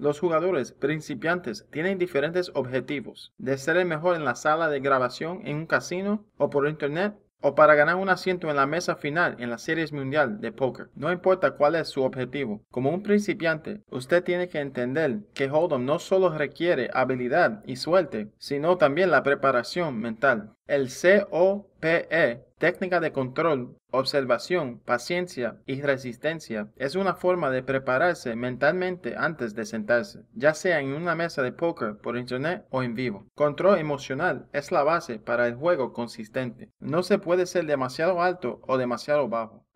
Los jugadores principiantes tienen diferentes objetivos, de ser el mejor en la sala de grabación en un casino o por internet o para ganar un asiento en la mesa final en la Series Mundial de Póker. No importa cuál es su objetivo. Como un principiante, usted tiene que entender que Hold'em no solo requiere habilidad y suerte, sino también la preparación mental. El COPE, técnica de control, observación, paciencia y resistencia, es una forma de prepararse mentalmente antes de sentarse, ya sea en una mesa de póker, por internet o en vivo. Control emocional es la base para el juego consistente. No se puede ser demasiado alto o demasiado bajo.